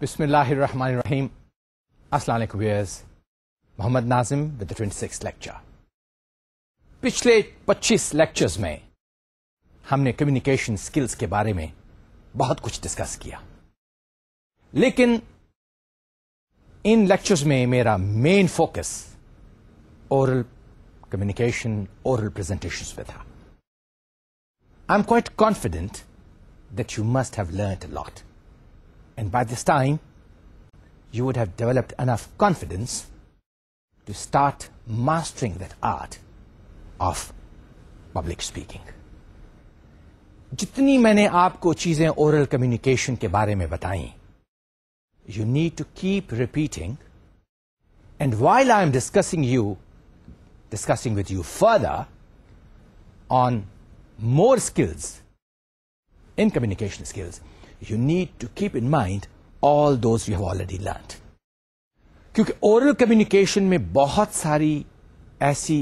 Bismillahirrahmanirrahim. Assalamu alaikum viewers. Mohammad Nazim with twenty six lecture पिछले 25 lectures में हमने कम्युनिकेशन स्किल्स के बारे में बहुत कुछ डिस्कस किया लेकिन इन लेक्चर्स में मेरा main focus oral communication oral presentation पे था I am quite confident that you must have learn lot And by this time, you would have developed enough confidence to start mastering that art of public speaking. जितनी मैंने आपको चीजें oral communication के बारे में बताई you need to keep repeating. And while I'm discussing you, discussing with you further on more skills in communication skills, you need to keep in mind all those you have already learned. کیونکہ oral communication میں بہت ساری ایسی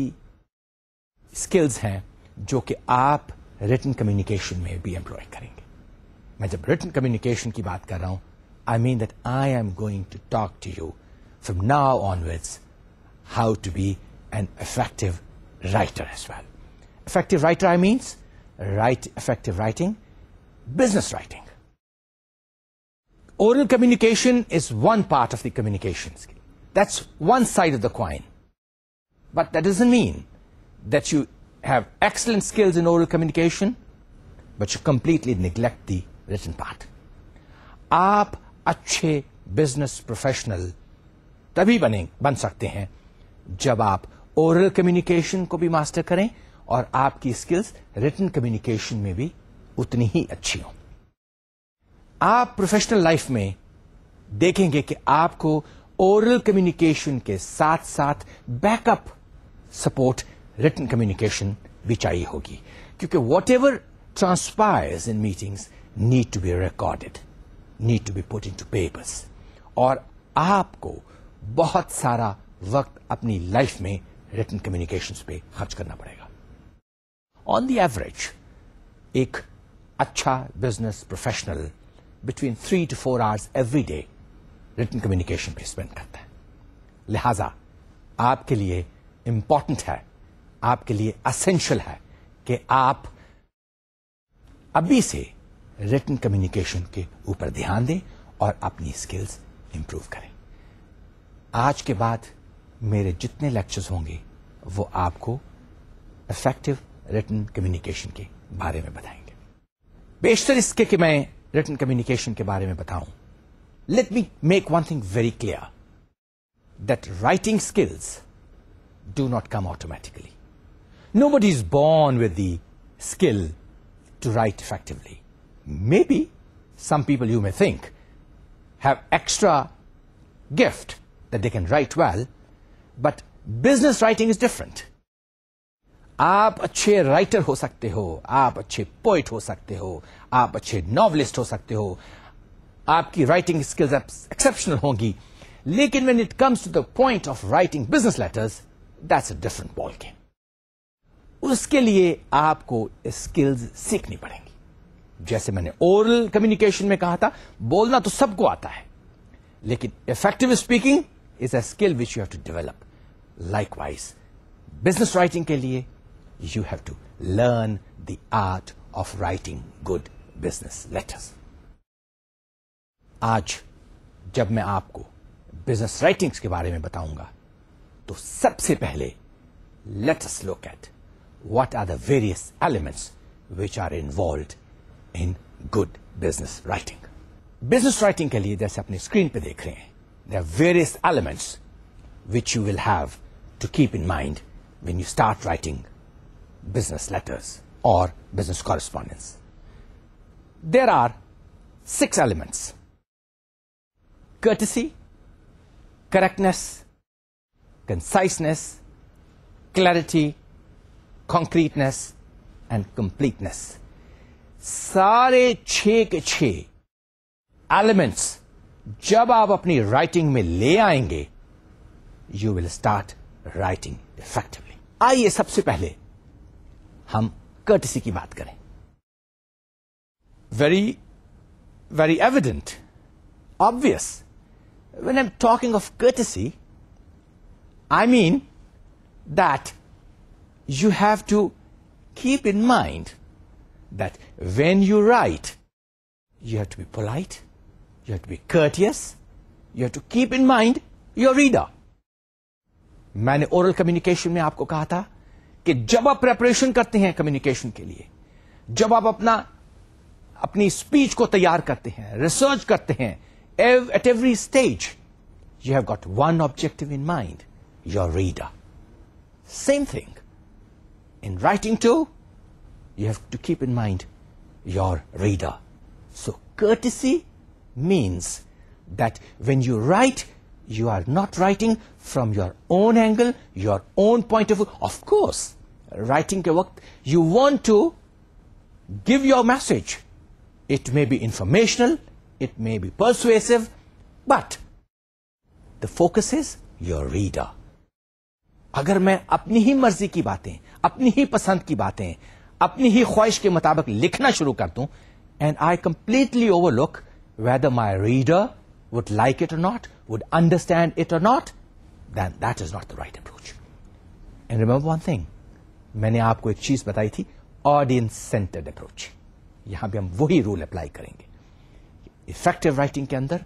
skills ہیں جو کہ written communication میں بھی employ کریں گے written communication کی بات I mean that I am going to talk to you from now onwards how to be an effective writer as well. Effective writer I means effective writing, business writing. Oral communication is one part of the communication skill. That's one side of the coin. But that doesn't mean that you have excellent skills in oral communication, but you completely neglect the written part. आप अच्छे business professional तभी बने बन सकते हैं जब आप communication communication को भी मास्टर करें और आपकी written communication कम्युनिकेशन में भी उतनी ही अच्छी हों आप प्रोफेशनल लाइफ में देखेंगे कि आपको ओरल कम्युनिकेशन के साथ साथ बैकअप सपोर्ट रिटर्न कम्युनिकेशन भी चाहिए होगी क्योंकि whatever transpires in meetings need to be recorded need to be put into papers और आपको बहुत सारा वक्त अपनी लाइफ में रिटर्न कम्युनिकेशन पे खर्च करना पड़ेगा ऑन द एवरेज एक अच्छा business professional between three to four hours every day written communication पे स्पेंड करता है लिहाजा आपके लिए इम्पॉर्टेंट है आपके लिए असेंशियल है कि आप अभी से रिटर्न कम्युनिकेशन के ऊपर ध्यान दें और अपनी स्किल्स इंप्रूव करें आज के बाद मेरे जितने लेक्चर्स होंगे वो आपको इफेक्टिव रिटर्न कम्युनिकेशन के बारे में बताएंगे बेशतर इसके कि मैं Written communication के बारे में बताऊं let me make one thing very clear that writing skills do not come automatically nobody is born with the to write effectively. Maybe some people you may think have extra gift that they can write well, but business writing is different. आप अच्छे writer हो सकते हो आप अच्छे poet हो सकते हो आप अच्छे नॉवलिस्ट हो सकते हो आपकी राइटिंग स्किल्स एक्सेप्शनल होंगी लेकिन when it comes to the point of writing business letters that's a different ball game उसके लिए आपको स्किल्स सीखनी पड़ेंगी जैसे मैंने ओरल कम्युनिकेशन में कहा था बोलना तो सबको आता है लेकिन effective speaking is a skill which you have to develop likewise business writing के लिए you have to learn the art of writing good business letters. आज जब मैं आपको बिजनेस राइटिंग्स के बारे में बताऊंगा तो सबसे पहले what are the various elements which are involved in good business writing. Business writing के लिए जैसे अपने स्क्रीन पे देख there are various elements which you will have to keep in mind when you start writing business letters or business correspondence. There are six elements courtesy, correctness, conciseness, clarity, concreteness, and completeness. सारे छः के छः elements जब आप अपनी writing में ले आएंगे you will start writing effectively आइए सबसे पहले हम कर्टिसी की बात करें very, very evident, obvious. When I'm talking of courtesy, I mean that you have to keep in mind that when you write, you have to be polite, you have to be courteous, you have to keep in mind your reader. मैंने oral communication में आपको कहा था कि जब आप preparation करते हैं कम्युनिकेशन के लिए जब आप अपना अपनी स्पीच को तैयार करते हैं रिसर्च करते हैं at every stage you have got one objective in mind your reader same thing in writing too you have to keep in mind your reader so courtesy means that when you write, you are not writing from your own angle, your own point of view. Of course, writing के वक्त you want to give your message it may be informational it may be persuasive but the focus is your reader अगर मैं अपनी ही मर्जी की बातें अपनी ही पसंद की बातें अपनी ही ख्वाहिश के मुताबिक लिखना शुरू कर दूं and I completely overlook whether my reader would like it or not, would understand it or not, then that is not the right approach. And remember one thing, मैंने आपको एक चीज बताई थी ऑडियंस सेंटर्ड अप्रोच यहां भी हम वही रूल अप्लाई करेंगे इफेक्टिव राइटिंग के अंदर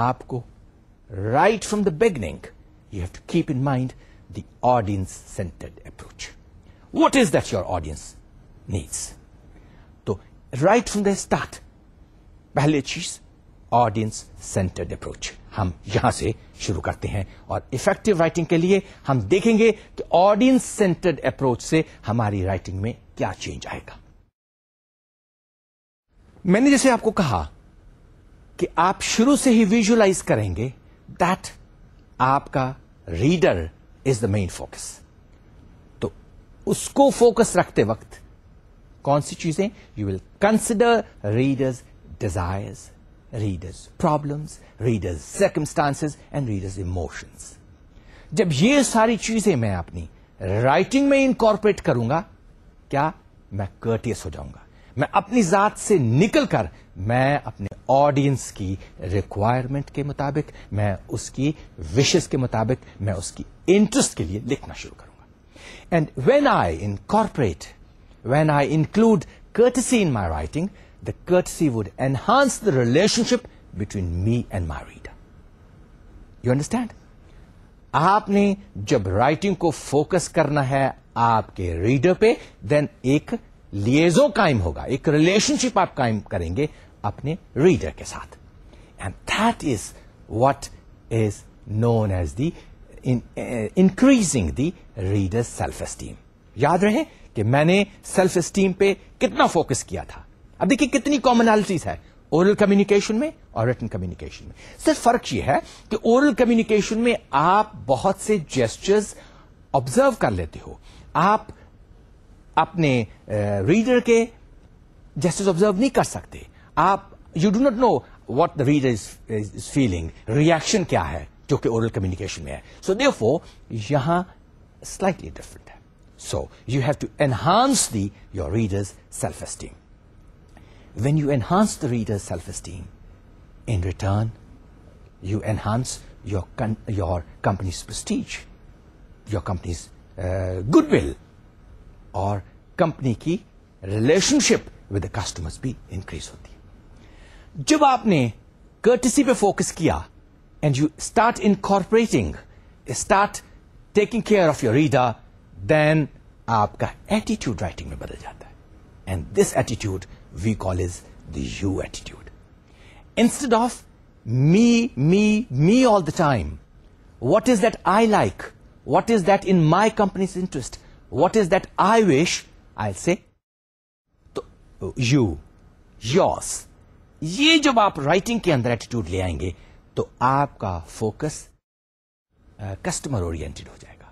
आपको right from the beginning you have to keep in mind the audience centred approach what is that your audience needs तो राइट फ्रॉम द स्टार्ट पहले चीज ऑडियंस सेंटर्ड अप्रोच हम यहां से शुरू करते हैं और इफेक्टिव राइटिंग के लिए हम देखेंगे कि ऑडियंस सेंटर्ड अप्रोच से हमारी राइटिंग में क्या चेंज आएगा मैंने जैसे आपको कहा कि आप शुरू से ही विजुअलाइज करेंगे दैट आपका reader is the main focus तो उसको फोकस रखते वक्त कौन सी चीजें you will consider readers desires readers' problems, readers' circumstances and readers' emotions. जब ये सारी चीजें मैं अपनी राइटिंग में इंकॉर्पोरेट करूंगा क्या मैं कर्टियस हो जाऊंगा मैं अपनी जात से निकलकर मैं अपने ऑडियंस की रिक्वायरमेंट के मुताबिक मैं उसकी विशेष के मुताबिक मैं उसकी इंटरेस्ट के लिए लिखना शुरू करूंगा and when I incorporate when I include courtesy in my writing the courtesy would enhance the relationship between me and my reader. You understand? आपने जब राइटिंग को फोकस करना है आपके रीडर पे देन एक लिएजो कायम होगा एक रिलेशनशिप आप कायम करेंगे अपने रीडर के साथ and that is what is known as the increasing the reader self esteem याद रहे कि मैंने सेल्फ एस्टीम पे कितना फोकस किया था अब देखिए कितनी कॉमनैलिटीज है ओरल कम्युनिकेशन में और रिटन कम्युनिकेशन में सिर्फ फर्क यह है कि ओरल कम्युनिकेशन में आप बहुत से जेस्टर्स ऑब्जर्व कर लेते हो आप अपने रीडर के जेस्टर्स ऑब्जर्व नहीं कर सकते आप you do not know what the reader is feeling reaction क्या है जो कि ओरल कम्युनिकेशन में है सो so, देफो यहां स्लाइटली डिफरेंट है so you have to enhance the your readers self esteem when you enhance the reader's self-esteem, in return, you enhance your, your company's prestige, your company's uh, goodwill, or company ki relationship with the customers be increased. hoti. Jib aap ne courtesy pe focus kiya, and you start incorporating, start taking care of your reader, then aap attitude writing mein badal jata hai. And this attitude we call is the you attitude. Instead of me, me, me all the time, what is that I like? What is that in my company's interest? What is that I wish? I'll say, oh, you, yours. ये जब आप writing के अंदर attitude ले आएंगे तो आपका focus customer oriented हो जाएगा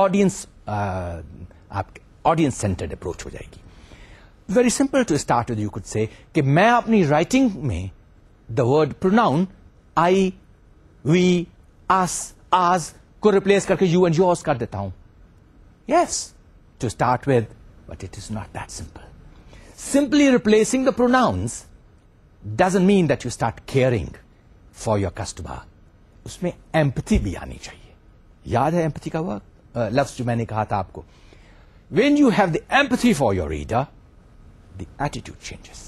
ऑडियंस आप ऑडियंस सेंटर्ड अप्रोच हो जाएगी very simple to start with, you could say कि मैं अपनी राइटिंग में the word pronoun I we us आज को रिप्लेस करके यू एंड योर्स कर देता हूं yes to start with but it is not that simple simply replacing the pronouns doesn't mean that you start caring for your customer. उसमें empathy भी आनी चाहिए empathy का वर्क लफ्ज जो मैंने कहा When you have the empathy for your reader, the attitude changes.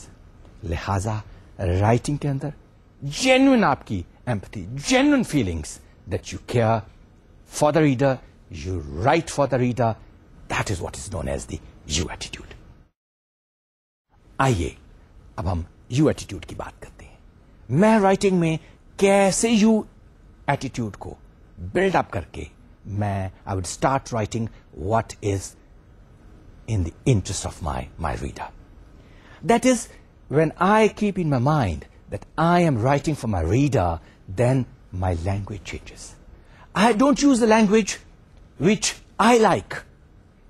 लिहाजा राइटिंग के अंदर जेन्युन आपकी empathy genuine feelings that you care for the reader you write for the reader that is what is known as the you attitude आइए अब हम you attitude की बात करते हैं मैं राइटिंग में कैसे यू एटीट्यूड को बिल्ड अप करके मैं I would start writing what is in the interest of my my reader that is, when I keep in my mind that I am writing for my reader, then my language changes. I don't use the language which I like.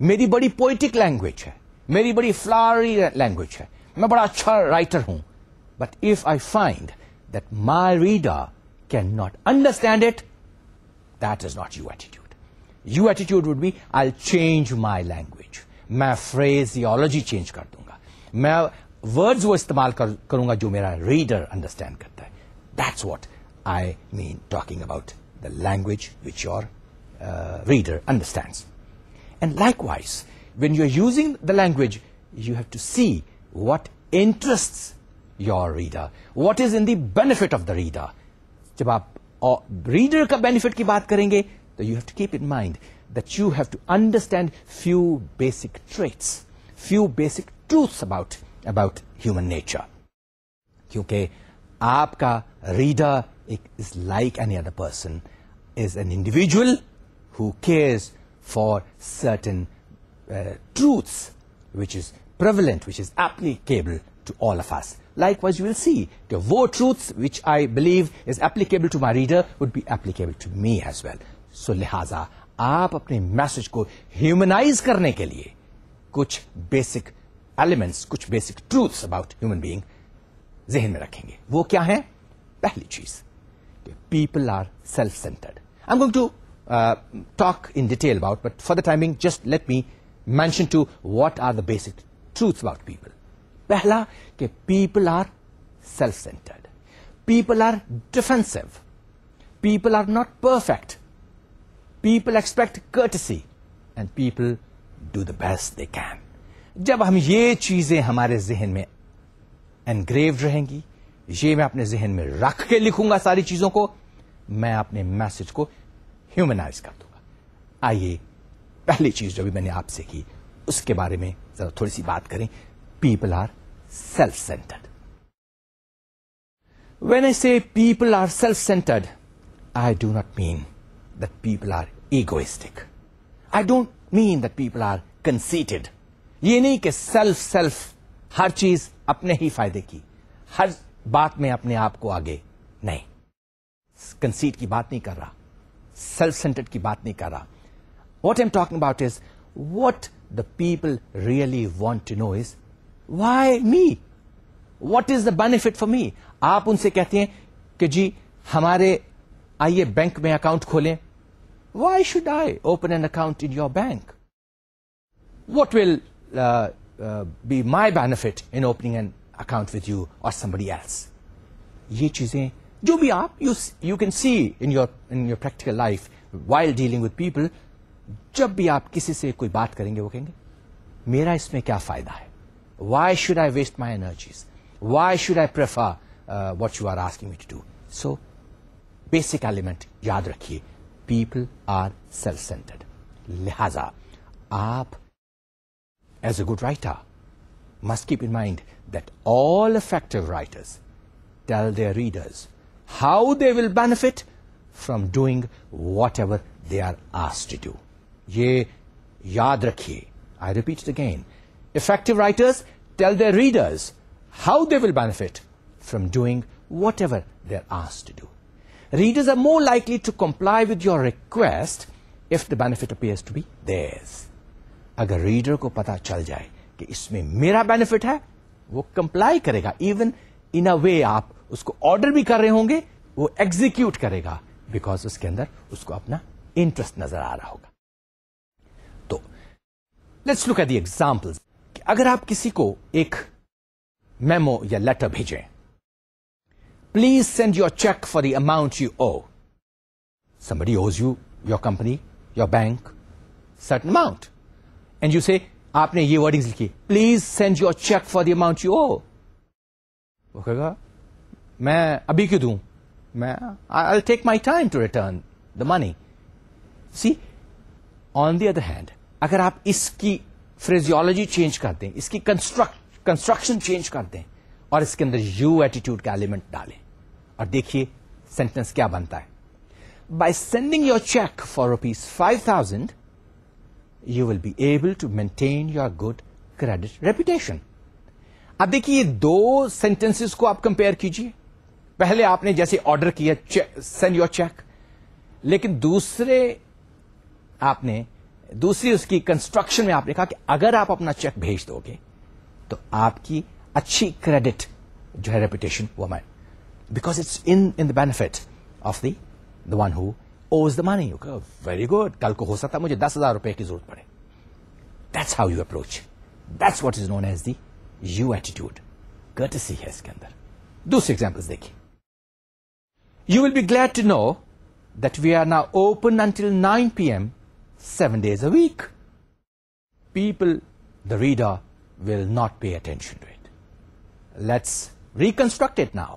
मेरी बड़ी poetic language है flowery language flowery language है मैं बड़ा अच्छा writer हूं but if I find that my reader can not understand it that is not you attitude you attitude would be I change my language मैं phraseology change कर दूंगा मैं words वो इस्तेमाल कर, करूंगा जो मेरा रीडर अंडरस्टैंड करता है that's what I mean talking about the language which your reader understand and likewise when you are using the language you have to see what interest your reader what is in the benefit of the reader जब आप reader uh, का benefit की बात करेंगे तो you have to keep in mind that you have to understand few basic traits few basic truths about About human nature. Okay, आपका reader is like any other person, is an individual who cares for certain uh, truths which is prevalent, which is applicable to all of us. Likewise, you will see the word truths which I believe is applicable to my reader would be applicable to me as well. So, lehaza, आप अपने message को humanize करने के लिए कुछ basic elements कुछ basic truths about human being जहन में रखेंगे वो क्या है पहली चीज people are self centred I am going to talk in detail about but for the timing just let me mention to what are the basic truth about people पहला कि people are self centred people are defensive people are not perfect people expect courtesy and people do the best they can. जब हम ये चीजें हमारे जहन में engraved रहेंगी ये मैं अपने जहन में रख के लिखूंगा सारी चीजों को मैं अपने मैसेज को ह्यूमनाइज कर दूंगा आइए पहली चीज जो भी मैंने आपसे की उसके बारे में जरा थोड़ी सी बात करें people are self centred when I say people are self centred I do not mean that people are egoistic. I don't mean that people are conceited. ये नहीं कि सेल्फ सेल्फ हर चीज अपने ही फायदे की हर बात में अपने आप को आगे नहीं कंसीट की बात नहीं कर रहा सेल्फ सेंटर्ड की बात नहीं कर रहा what am talking about is what the people really want to know is why me what is the benefit for me आप उनसे कहते हैं कि जी हमारे आइए बैंक में अकाउंट खोलें why should I open an account in your bank what will uh, uh, be my benefit in opening an account with you or somebody else ये चीजें जो भी आप you you can see in your in your practical life while dealing with people जब भी आप किसी से कोई बात करेंगे वो कहेंगे मेरा इसमें क्या फायदा है why should I waste my energies why should I prefer what you are asking me to do so basic element याद रखिए पीपल आर सेल्फ सेंटर्ड लिहाजा आप as a good writer, must keep in mind that all effective writers tell their readers how they will benefit from doing whatever they are asked to do. Ye याद रखिए I repeat it again. Effective writers tell their readers how they will benefit from doing whatever they are asked to do. Readers are more likely to comply with your request if the benefit appears to be theirs. अगर reader को पता चल जाए कि इसमें मेरा benefit है वो कंप्लाई करेगा इवन इन अ वे आप उसको ऑर्डर भी कर रहे होंगे वो एग्जीक्यूट करेगा बिकॉज उसके अंदर उसको अपना इंटरेस्ट नजर आ रहा होगा तो let's look at the examples अगर आप किसी को एक मेमो या लेटर भेजें please send your cheque for the amount you owe somebody owes you, your company, your bank, certain amount. And you say आपने ये वर्डिंग्स लिखी please send your cheque for the amount you owe वो कहेगा मैं अभी क्यों दूं मैं I take my time to return the money see on the other hand अगर आप इसकी फ्रेजियोलॉजी चेंज कर दें इसकी कंस्ट्रक्ट कंस्ट्रक्शन चेंज कर दें और इसके अंदर यू एटीट्यूड का एलिमेंट डालें और देखिए सेंटेंस क्या बनता है by sending your cheque for rupees five thousand you will be able to maintain your good credit reputation अब देखिए दो सेंटेंसेस को आप कंपेयर कीजिए पहले आपने जैसे ऑर्डर किया सेंड योर चेक लेकिन दूसरे आपने दूसरी उसकी कंस्ट्रक्शन में आपने कहा कि अगर आप अपना चेक भेज दोगे तो आपकी अच्छी क्रेडिट जो है रेपुटेशन वो हमारे because it's in in the benefit of the one who owes the money very good कल को हो सकता मुझे दस हजार रुपए की जरूरत पड़े that's how you approach that's what is known as the you attitude courtesy है इसके अंदर दूसरी एग्जाम्पल्स देखिए you will be glad to know that we are ना open until nine P M seven days a week people the reader will not pay attention to it. Let's reconstruct it now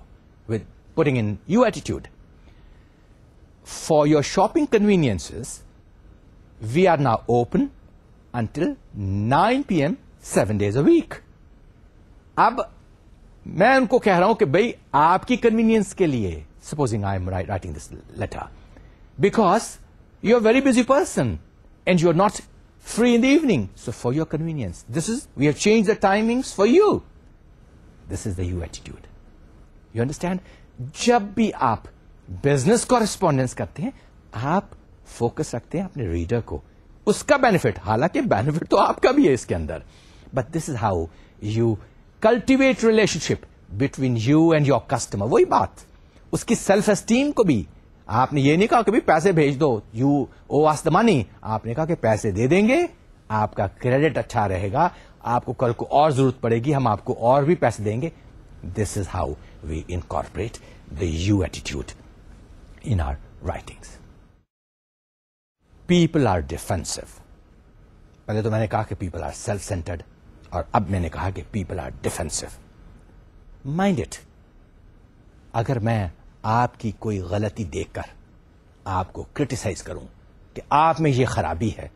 with putting in new attitude for your shopping conveniences, we are now open until 9 p.m. seven days a week. अब मैं उनको कह रहा हूं कि भाई आपकी convenience I am writing this letter, because you are a very busy person and you are not free in the evening. So, for your convenience, we have changed the timings for you. This is the you attitude. You understand? You attitude business correspondence करते हैं आप focus रखते हैं अपने reader को उसका benefit हालांकि benefit तो आपका भी है इसके अंदर but this is how you cultivate relationship between you and your customer वही बात उसकी सेल्फ एस्टीम को भी आपने ये नहीं कहा कि पैसे भेज दो you owe us the money आपने कहा कि पैसे दे देंगे आपका क्रेडिट अच्छा रहेगा आपको कल को और जरूरत पड़ेगी हम आपको और भी पैसे देंगे this is how we incorporate the you attitude in our writings people are defensive पहले तो मैंने कहा कि पीपल आर सेल्फ सेंटर्ड और अब मैंने कहा कि people are defensive mind it अगर मैं आपकी कोई गलती देखकर आपको क्रिटिसाइज करूं कि आप में यह खराबी है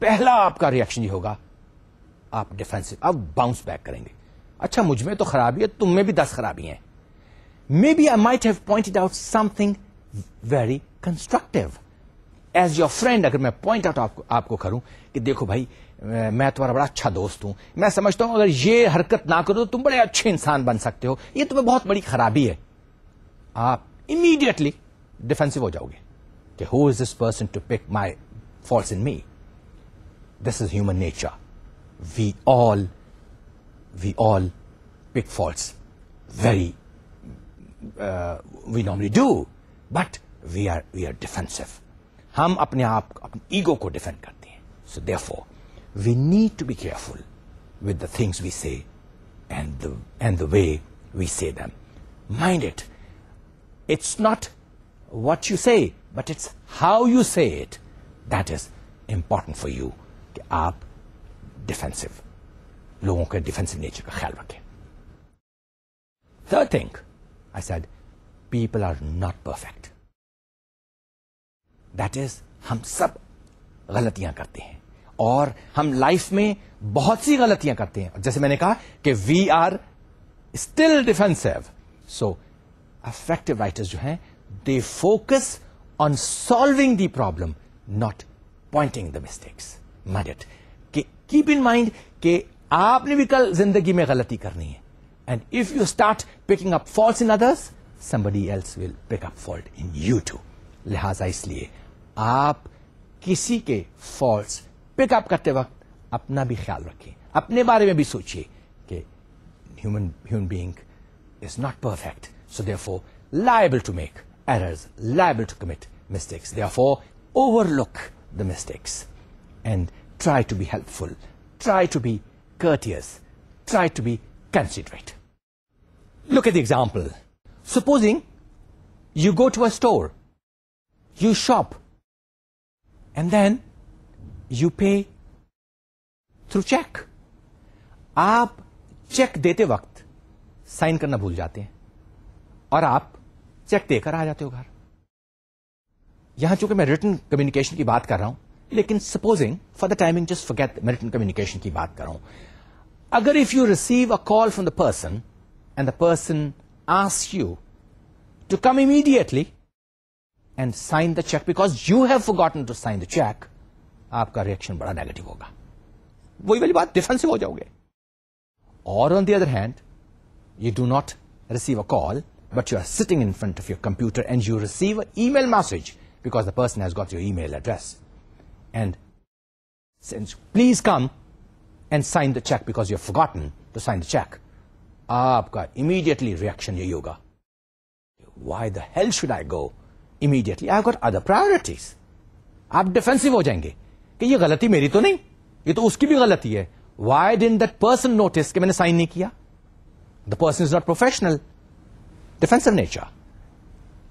पहला आपका रिएक्शन ये होगा आप डिफेंसिव अब बाउंस बैक करेंगे अच्छा मुझ में तो खराबी है तुम में भी दस खराबी हैं maybe I might have pointed out something very constructive as your friend अगर मैं पॉइंट आउट आपको आपको करूं कि देखो भाई मैं तुम्हारा बड़ा अच्छा दोस्त हूं मैं समझता हूं अगर ये हरकत ना करो तो तुम बड़े अच्छे इंसान बन सकते हो ये तुम्हें बहुत बड़ी खराबी है आप इमीडिएटली डिफेंसिव हो जाओगे कि who is this person to pick my faults in me this is human nature we all we all pick faults very we normally do But we are we are defensive हम अपने आप अपने ego को defend करते हैं so therefore we need to be careful with the things we say and the, and the way we say them. Mind it, it's not what you say, but it's how you say it that is important for you कि आप defensive, लोगों के defensive nature का ख्याल रखें. Third thing, I said, people are not perfect that is हम सब गलतियां करते हैं और हम लाइफ में बहुत सी गलतियां करते हैं जैसे मैंने कहा कि we are still defensive so effective writers जो हैं they focus on solving the problem not pointing the mistakes mind it keep in mind कि आपने भी कल जिंदगी में गलती करनी है and if you start picking up faults in others somebody else will pick up fault in you too لہذا اس لیے آپ کسی کے فالٹس پک اپ کرتے وقت اپنا بھی خیال رکھیں اپنے بارے میں بھی سوچئے human, human being is not perfect so therefore liable to make errors liable to commit mistakes therefore overlook the mistakes and try to be helpful try to be courteous try to be considerate look at the example Supposing you go to a store, you shop, and then you pay through cheque आप cheque देते वक्त sign करना भूल जाते हैं और आप check देकर आ जाते हो घर यहां चूंकि मैं रिटर्न कम्युनिकेशन की बात कर रहा हूं लेकिन supposing for the timing just forget मैं रिटर्न कम्युनिकेशन की बात कर रहा हूं अगर if you receive a call from the person and the person Ask you to come immediately and sign the check because you have forgotten to sign the check, आपका reaction बड़ा negative होगा वही वाली बात डिफेंसिव हो जाओगे और on the other hand you do not receive a call you you are sitting in front of your computer and you receive a email message because the person has got your email address and please come and sign the check because you have forgotten to sign the check. आपका immediately reaction यही होगा why the hell should I go immediately I got other priorities आप defensive हो जाएंगे कि ये गलती मेरी तो नहीं ये तो उसकी भी गलती है वाई डिन दैट पर्सन नोटिस कि मैंने साइन नहीं किया the person is not professional defensive nature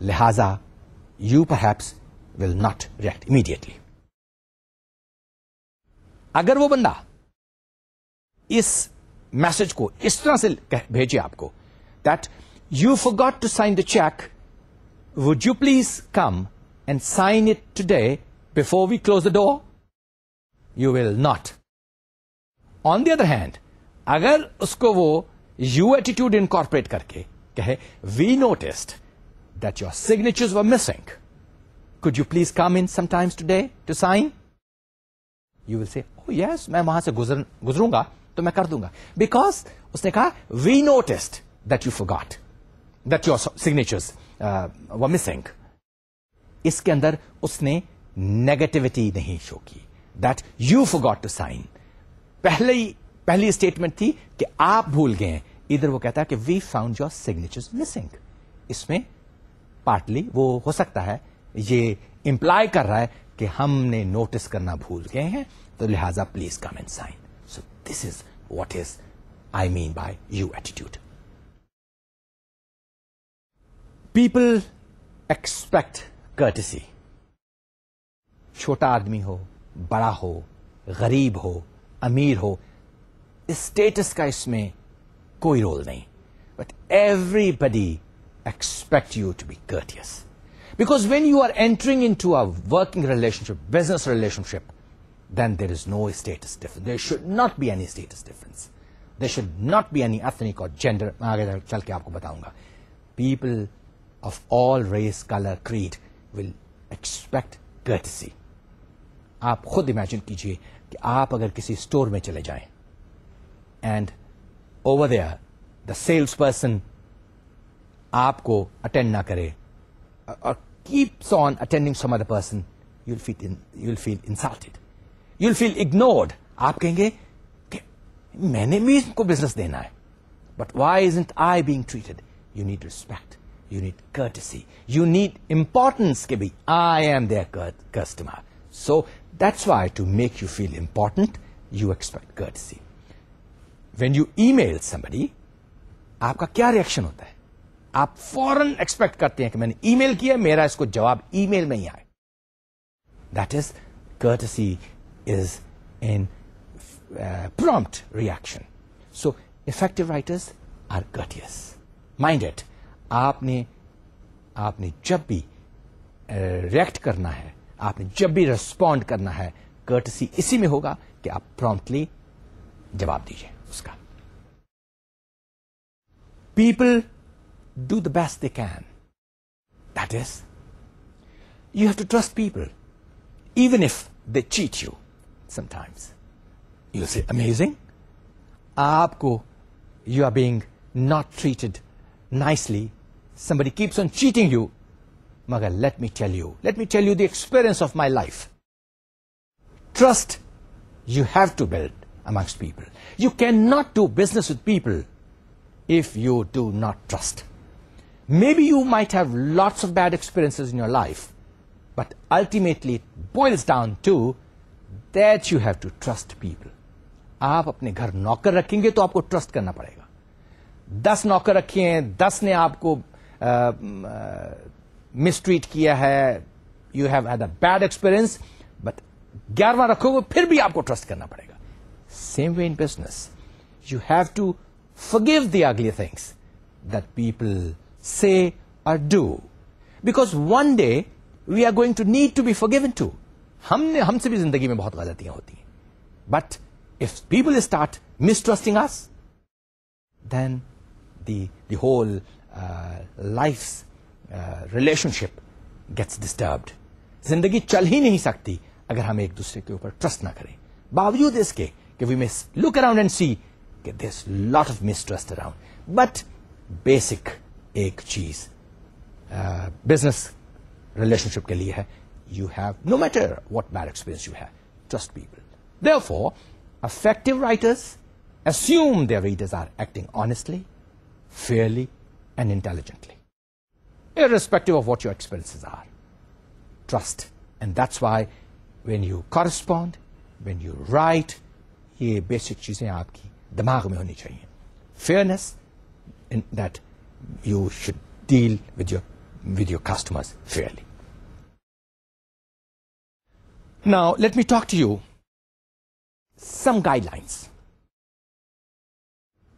लिहाजा you perhaps will not react immediately अगर वो बंदा इस मैसेज को इस तरह से भेजे आपको that you forgot to sign the cheque would you please come and sign it today before we close the door you will not on the other hand अगर उसको वो यू एटीट्यूड इनकॉर्पोरेट करके कहे we noticed that your signatures were missing could you please come in sometimes today to sign? You will say, oh yes, मैं वहां से गुजर गुजरूंगा तो मैं कर दूंगा बिकॉज उसने कहा we noticed that you forgot that your signatures were missing इसके अंदर उसने नेगेटिविटी नहीं शो की that you forgot to sign पहली पहली स्टेटमेंट थी कि आप भूल गए इधर वो कहता है कि we found your signatures missing इसमें पार्टली वो हो सकता है ये इंप्लाई कर रहा है कि हमने नोटिस करना भूल गए हैं तो लिहाजा please come and sign This is what is I mean by you attitude. People expect courtesy. छोटा आदमी हो बड़ा हो गरीब हो अमीर हो स्टेटस का इसमें कोई रोल नहीं but everybody expect you to be courteous because when you are entering into a working relationship business relationship then there is no status difference. There should not be any status difference. There should not be any ethnic or gender. People of all race, color, creed will expect courtesy. आप खुद imagine कीजिए कि आप अगर किसी store में चले जाएं and over there the sales person आपको अटेंड ना करे और keeps on attending some other person you'll feel, in, you'll feel insulted. You'll feel ignored आप कहेंगे कि मैंने भी इनको बिजनेस देना है but why is it I being treated you need respect you need courtesy you need importance के भी I am their customer so that's why to make you feel important you expect courtesy when you email somebody आपका क्या reaction होता है आप फौरन expect करते हैं कि मैंने ईमेल किया मेरा इसको जवाब ईमेल में ही आए that is courtesy is in uh, prompt reaction. So effective writers are courteous. Mind it, आपने आपने जब भी रिएक्ट uh, करना है आपने जब भी रिस्पॉन्ड करना है कर्टसी इसी में होगा कि आप प्रॉम्प्टली जवाब दीजिए उसका people do the best they can. That is, you have to trust people, even if they cheat you sometimes. You say, amazing. Aapko, you are being not treated nicely. Somebody keeps on cheating you. Magar, let me tell you, let me tell you the experience of my life. Trust you have to build amongst people. You cannot do business with people if you do not trust. Maybe you might have lots of bad experiences in your life, but ultimately it boils down to that you have to trust people आप अपने घर नौकर रखेंगे तो आपको trust करना पड़ेगा दस नौकर रखे हैं दस ने आपको मिसट्रीट uh, uh, किया है you have had a bad experience but ग्यारहवा रखोगे फिर भी आपको ट्रस्ट करना पड़ेगा same way in business you have to forgive the ugly things that people say और do because one day we are going to need to be forgiven too हमने हमसे भी जिंदगी में बहुत गलतियां होती हैं but if people start mistrusting us then the, the whole uh, life's uh, relationship gets disturbed. जिंदगी चल ही नहीं सकती अगर हम एक दूसरे के ऊपर ट्रस्ट ना करें बावजूद इसके कि we miss look around and see कि this lot of mistrust around but basic एक चीज बिजनेस uh, रिलेशनशिप के लिए है you have, no matter what bad experience you have. Trust people. Therefore, effective writers assume their readers are acting honestly, fairly, and intelligently, irrespective of what your experiences are. Trust. And that's why when you correspond, when you write, ये basic चीज़ें आपकी दिमाग में होनी चाहिए fairness in that you should deal with your with your customers fairly now, let me talk to you some guidelines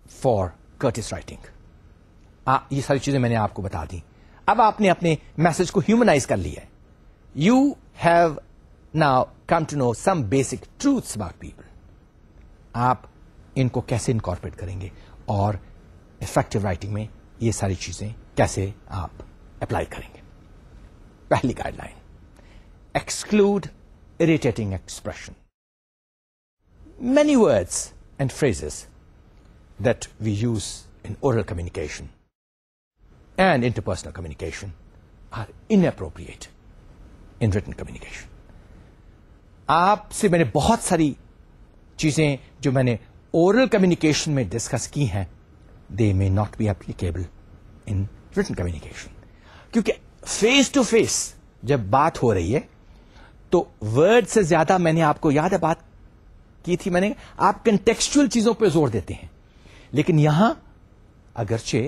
for courteous writing. ये सारी चीजें मैंने आपको बता दी अब आपने अपने मैसेज को ह्यूमनाइज कर लिया है you have now come to know some basic truths about people आप इनको कैसे इनकॉर्पोरेट करेंगे और इफेक्टिव राइटिंग में ये सारी चीजें कैसे आप अप्लाई करेंगे पहली guideline exclude irritating expression. Many words and phrases that we use in oral communication and interpersonal communication are inappropriate in written communication. आपसे मैंने बहुत सारी चीजें जो मैंने ओरल कम्युनिकेशन में डिस्कस की हैं they may not be applicable in written communication क्योंकि फेस टू फेस जब बात हो रही है तो वर्ड से ज्यादा मैंने आपको याद है बात की थी मैंने आप कंटेक्चुअल चीजों पर जोर देते हैं लेकिन यहां अगरचे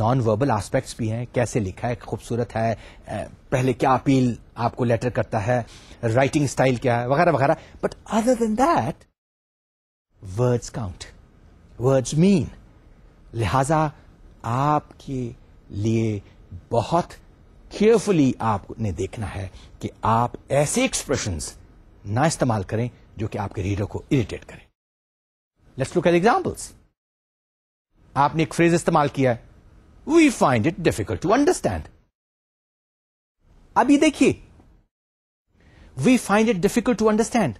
नॉन वर्बल एस्पेक्ट्स भी हैं कैसे लिखा है खूबसूरत है पहले क्या अपील आपको लेटर करता है राइटिंग स्टाइल क्या है वगैरह वगैरह but other than that words count words mean लिहाजा आपके लिए बहुत केयरफुली आपने देखना है कि आप ऐसे एक्सप्रेशंस ना इस्तेमाल करें जो कि आपके रीडर को इरिटेट करें लेट्स लुक एट एग्जांपल्स आपने एक फ्रेज इस्तेमाल किया है we find it difficult to understand अभी देखिए we find it difficult to understand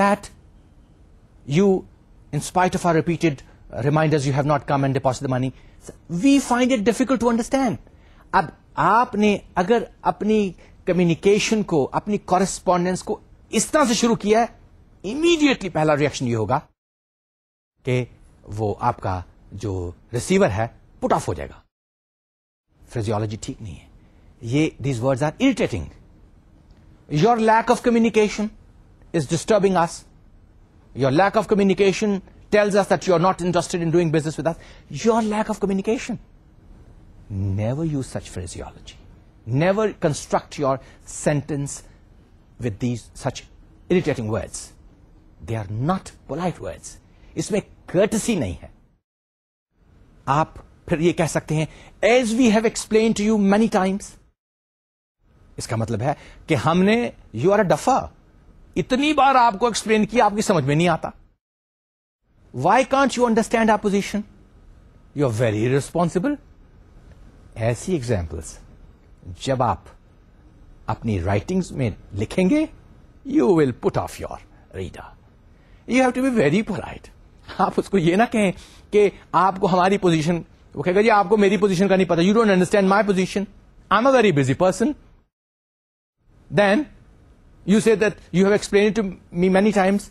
that you in spite of our repeated reminders you have not come and deposit the money we find it difficult to understand अब आपने अगर अपनी communication को अपनी correspondence को इस तरह से शुरू किया है इमीडिएटली पहला रिएक्शन ये होगा कि वो आपका जो रिसीवर है पुट ऑफ हो जाएगा फिजियोलॉजी ठीक नहीं है ये these words are irritating your lack of communication is disturbing as your lack of communication tells us that you are not interested in doing business with us. Your lack of communication. Never use such phraseology. Never construct your sentence with these such irritating words. They are not polite words. इसमें courtesy नहीं है आप फिर ये कह सकते हैं as we have explain to you many times इसका मतलब है कि हमने यू आर अ डफा इतनी बार आपको एक्सप्लेन किया आपकी समझ में नहीं आता why can't you understand opposition you are very responsible ऐसी एग्जाम्पल्स जब आप अपनी राइटिंग्स में लिखेंगे you will put off your reader you have to be very polite आप उसको ये ना कहें कि आपको हमारी पोजीशन वो कहेगा जी आपको मेरी पोजीशन का नहीं पता you don't understand my position I am a very busy person then you say that you have explain to me many times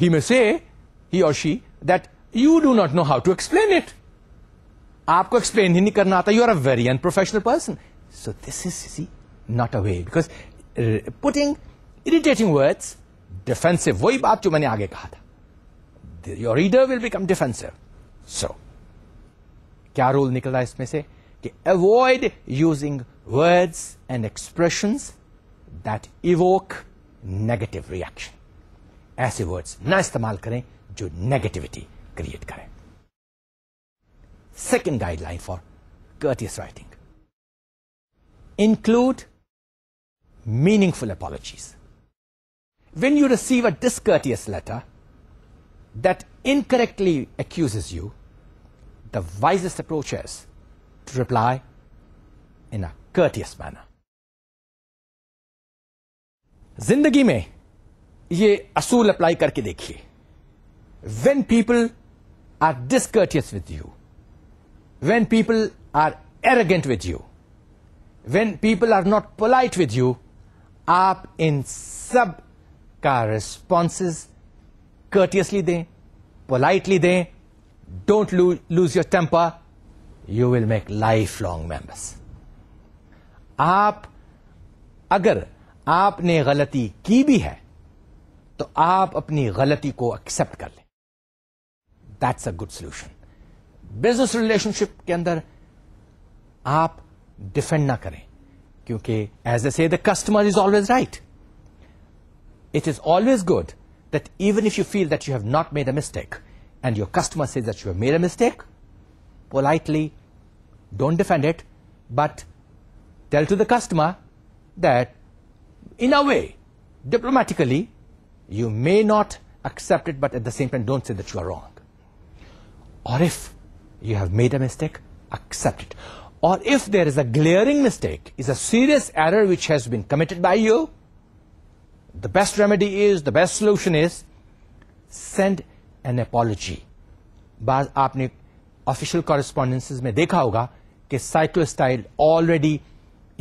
he may say he और she that you do not know how to explain it आपको explain ही नहीं करना आता you are a very unprofessional person so this is see not a way because putting irritating words defensive वही बात जो मैंने आगे कहा था your reader will become defensive so क्या रोल निकला इसमें से कि avoid using words and expression that evoke negative reaction ऐसे वर्ड्स ना इस्तेमाल करें जो नेगेटिविटी क्रिएट करें second guideline for courteous writing. Include meaningful apologies. When you receive a discourteous letter that incorrectly accuses you, the wisest approach is to reply in a courteous manner. जिंदगी में ये असूल apply करके देखिए when people are discourteous with you when people are arrogant with you when people are not polite with you آپ in سب کا responses courteously they, politely they, don't lo lose your temper you will make lifelong members آپ اگر آپ نے غلطی کی بھی ہے تو آپ اپنی غلطی کو accept کر that's a good solution business relationship के अंदर आप डिफेंड ना करें क्योंकि the customer is always right. It is always good that even if you feel that you have not made a mistake, and your customer says that you have made a mistake, politely don't defend it, but tell to the customer that in a way, diplomatically, you may not accept it, but at the same time, don't say that you are wrong. Or if you have made a mistake, accept it. Or if there is a glaring mistake, is a serious error which has been committed by you, the best remedy is, the best solution is, send an apology. बाद आपने official कॉरेस्पॉन्डेंसेज में देखा होगा कि cyclostyle already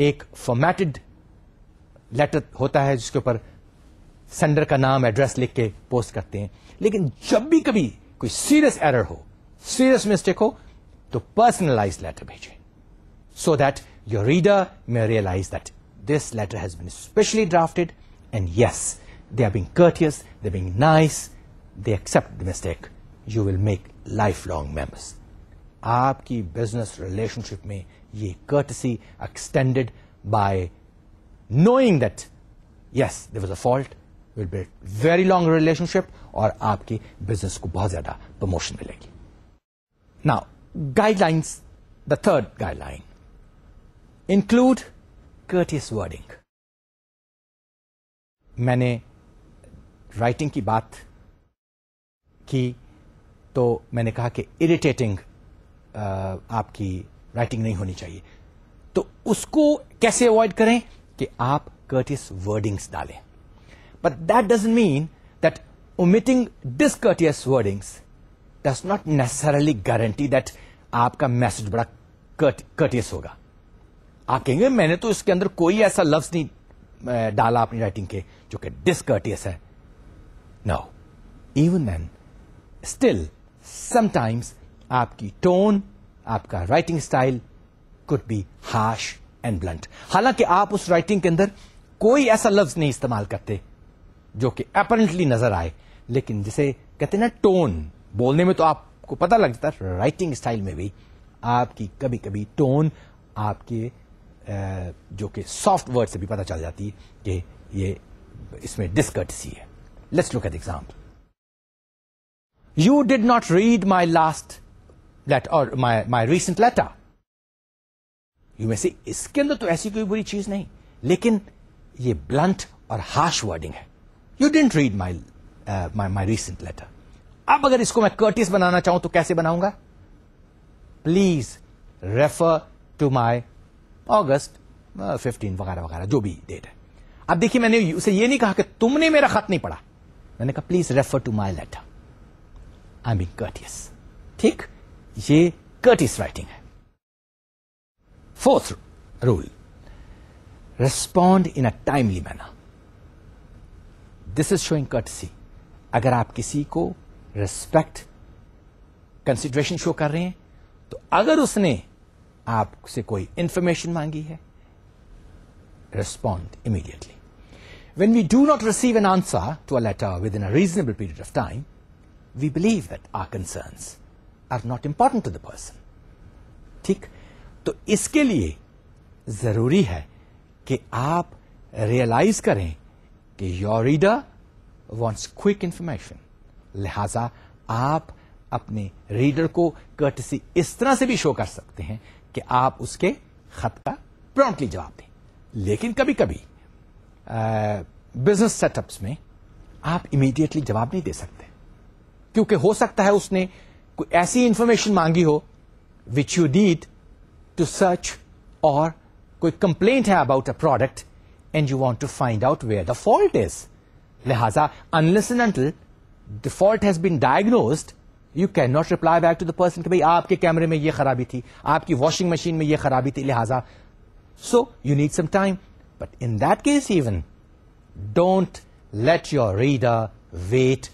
एक formatted letter होता है जिसके ऊपर सेंडर का नाम एड्रेस लिख के पोस्ट करते हैं लेकिन जब भी कभी कोई सीरियस एरर हो सीरियस मिस्टेक हो तो पर्सनलाइज लेटर भेजें so that your reader may realise that this letter has been specially drafted and yes they are being courteous they being nice they accept the mistake you will make lifelong members आपकी business relationship में ये courtesy extended by knowing that yes they was a fault will build very long relationship और आपकी business को बहुत ज्यादा promotion मिलेगी Now, guidelines, the third guideline, include courteous wording. मैंने राइटिंग की बात की तो मैंने कहा कि इरिटेटिंग आपकी राइटिंग नहीं होनी चाहिए तो उसको कैसे अवॉइड करें कि आप courteous wordings dale. But that doesn't mean that omitting discourteous wordings does not necessarily guarantee that आपका मैसेज बड़ा कट कटियस होगा आप कहेंगे मैंने तो इसके अंदर कोई ऐसा लफ्ज नहीं डाला अपनी राइटिंग के जो कि डिसकर्टियस है no even then still sometimes आपकी टोन आपका writing style could be harsh and blunt हालांकि आप उस राइटिंग के अंदर कोई ऐसा लफ्ज नहीं इस्तेमाल करते जो कि अपरेंटली नजर आए लेकिन जिसे कहते हैं ना टोन बोलने में तो आपको पता लग जाता है राइटिंग स्टाइल में भी आपकी कभी कभी टोन आपके जो कि सॉफ्ट वर्ड से भी पता चल जाती है कि ये इसमें सी है let's look at example you did not read my last letter और my my recent letter you में से इसके अंदर तो ऐसी कोई बुरी चीज नहीं लेकिन ये ब्लंट और हार्श वर्डिंग है you didn't read my my my recent letter अब अगर इसको मैं कर्टिस बनाना चाहूं तो कैसे बनाऊंगा please refer to my August fifteen वगैरह वगैरह जो भी डेट है अब देखिए मैंने उसे ये नहीं कहा कि तुमने मेरा खत नहीं पढ़ा मैंने कहा please refer to my letter I mean courteous ठीक ये कर्टिस राइटिंग है fourth rule respond in a timely manner this is showing courtesy अगर आप किसी को रिस्पेक्ट कंसिड्रेशन शो कर रहे हैं तो अगर उसने आपसे कोई इंफॉर्मेशन मांगी है respond immediately. When we do not receive an answer to a letter within a reasonable period of time, we believe that our concerns are not important to the person. ठीक तो इसके लिए जरूरी है कि आप रियलाइज करें कि your reader wants quick information लिहाजा आप अपने रीडर को कर्टसी इस तरह से भी शो कर सकते हैं कि आप उसके खत का प्रॉम्प्टली जवाब दें लेकिन कभी कभी बिजनेस सेटअप्स में आप इमीडिएटली जवाब नहीं दे सकते क्योंकि हो सकता है उसने कोई ऐसी इंफॉर्मेशन मांगी हो which you need to search और कोई कंप्लेंट है about a product and you want to find out where the fault is लिहाजा unless the fault has been diagnosed, you can not reply back to the person कि भाई आपके कैमरे में ये खराबी थी आपकी वॉशिंग मशीन में ये खराबी थी लिहाजा so you need some time but in that case even don't let your reader wait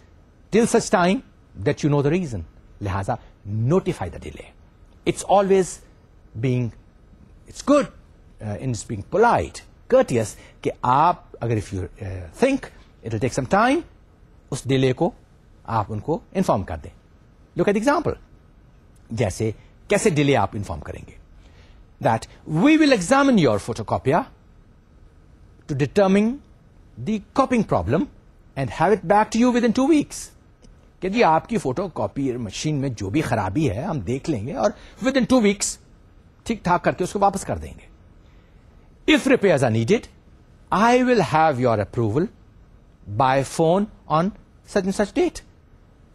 till such time that you know the reason लिहाजा notify the delay it's always being it's good in is being polite courteous कि आप अगर if you think it take some time उस delay को आप उनको inform कर दें लुक एट एग्जाम्पल जैसे कैसे डिले आप इन्फॉर्म करेंगे that we will examine your photocopier to determine the copying problem and have it back to you within two weeks कि जी आपकी फोटो कॉपी मशीन में जो भी खराबी है हम देख लेंगे और विद इन टू वीक्स ठीक ठाक करके उसको वापस कर देंगे if repairs are needed I will have your approval by phone on such and such date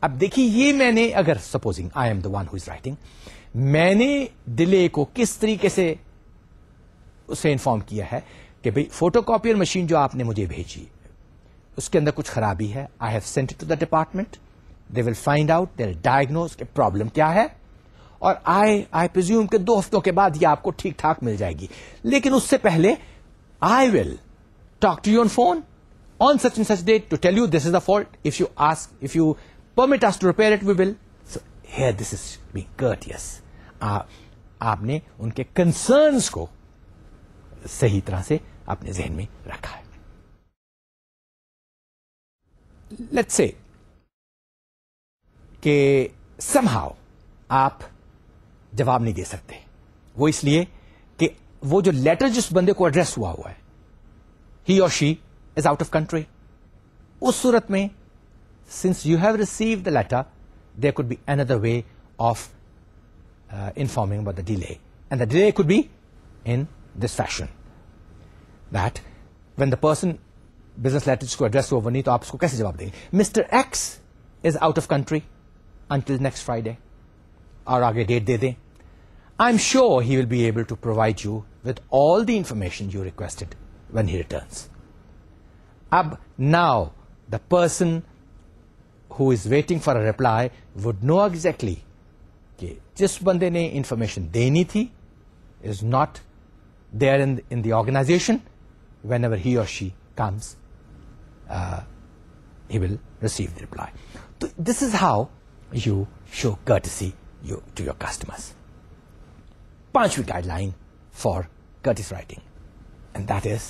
अब देखिए ये मैंने अगर supposing I am the one who is writing मैंने डिले को किस तरीके से उसे इन्फॉर्म किया है कि भाई फोटोकॉपियर मशीन जो आपने मुझे भेजी उसके अंदर कुछ खराबी है I have sent to the department they will find out they diagnose के प्रॉब्लम क्या है और आई आई प्रिज्यूम के दो हफ्तों के बाद ये आपको ठीक ठाक मिल जाएगी लेकिन उससे पहले I will talk to you on phone on such and such date to tell you this is the fault if you ask if you permit us to repair it, we will. So here this is being courteous. आप, uh, आपने उनके concerns को सही तरह से अपने जहन में रखा है लेट्स से कि समहाव आप जवाब नहीं दे सकते वो इसलिए कि वो जो लेटर जिस बंदे को एड्रेस हुआ हुआ है ही और she is out of country उस सूरत में since you have received the letter, there could be another way of uh, informing about the delay. And the delay could be in this fashion. That when the person, business letter, is addressed over me, how do you answer Mr. X is out of country until next Friday. Or give date a I'm sure he will be able to provide you with all the information you requested when he returns. Ab now, the person who is waiting for a reply would know exactly कि जिस बंदे information information देनी is not there in, in the organization whenever he or she comes uh, he will receive the reply so this is how you show courtesy you, to your customers panchvi guideline for courtesy writing and that is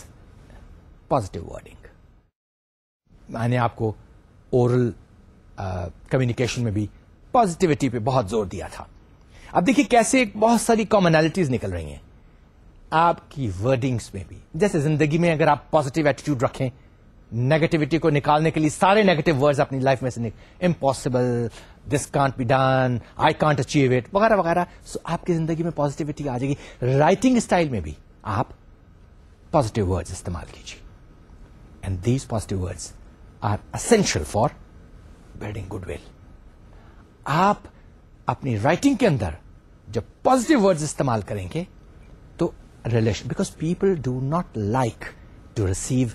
positive wording मैंने आपको oral communication uh, में भी positivity पे बहुत जोर दिया था अब देखिए कैसे बहुत सारी कॉमनैलिटीज निकल रही हैं आपकी वर्डिंग्स में भी जैसे जिंदगी में अगर आप पॉजिटिव एटीट्यूड रखें नेगेटिविटी को निकालने के लिए सारे नेगेटिव वर्ड्स अपनी लाइफ में से impossible this can't be done I can't achieve it वगैरह वगैरह सो आपकी जिंदगी में पॉजिटिविटी आ जाएगी राइटिंग स्टाइल में भी आप पॉजिटिव वर्ड्स इस्तेमाल कीजिए and these positive words are essential for building goodwill आप अपनी राइटिंग के अंदर जब पॉजिटिव वर्ड्स इस्तेमाल करेंगे तो relation because people do not like to receive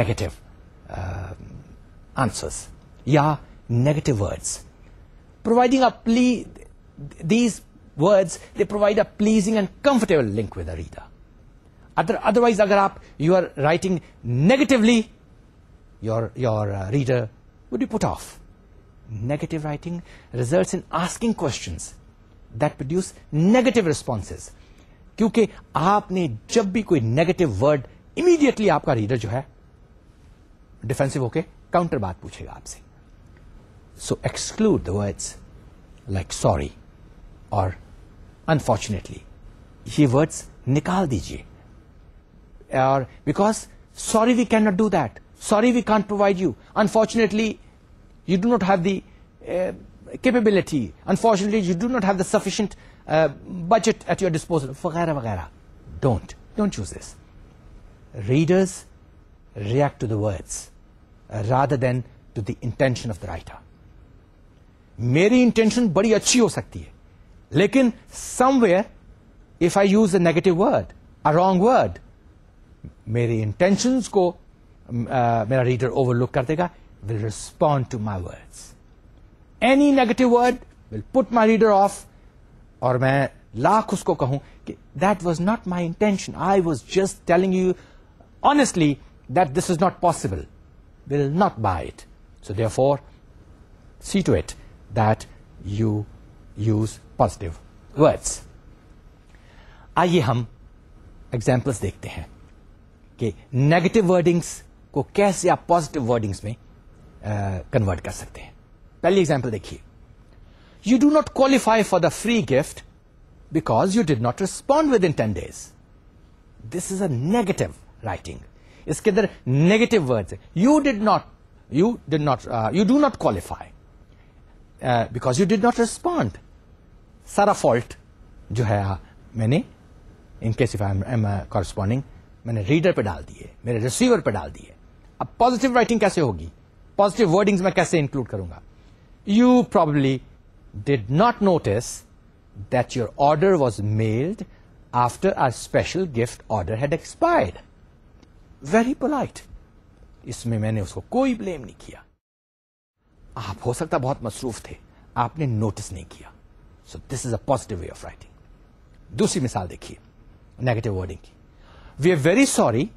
negative answers या negative words. Providing a plea, these words, they provide a pleasing and comfortable link with the reader. otherwise, agar you are writing negatively, your, your uh, reader would be put off. Negative writing results in asking questions that produce negative responses. क्योंकि आपने जब भी कोई negative word immediately आपका reader जो है defensive होके counter बात पूछेगा आपसे so exclude the words like sorry और अनफॉर्चुनेटली ये words Because sorry, we cannot do that. Sorry, we do that sorry we can't you do not have the uh, capability. Unfortunately, you do not have the sufficient uh, budget at your disposal. Vagaira, vagaira. Don't. Don't choose this. Readers react to the words uh, rather than to the intention of the writer. मेरी intention बड़ी अच्छी हो सकती है somewhere, if I use a negative word, a wrong word, word intentions intentions को mm, uh, मेरा reader overlook कर देगा will respond to my words. Any negative word will put my reader off और मैं लाख उसको कहूं कि that was not my intention. I was just telling you honestly that this is not possible. Will not buy it. So therefore, see to it that you use positive words. आइए हम examples देखते हैं कि negative wordings को कैसे आप positive wordings. Convert कर सकते हैं पहली एग्जाम्पल देखिए you do not qualify for the free gift because you did not respond within ten days this is a negative writing इसके अंदर नेगेटिव वर्ड्स है you did not you did not you do not qualify because you did not respond सारा fault जो है मैंने in case if I am corresponding मैंने reader पे डाल दिए मेरे रिसीवर पे डाल दिए अब पॉजिटिव राइटिंग कैसे होगी पॉजिटिव वर्डिंग्स में कैसे इंक्लूड करूंगा you probably did not notice that your order was mailed after our special gift order had expired very polite इसमें मैंने उसको कोई ब्लेम नहीं किया आप हो सकता बहुत मसरूफ थे आपने नोटिस नहीं किया so this is a positive way of writing दूसरी मिसाल देखिए नेगेटिव वर्डिंग की we are very sorry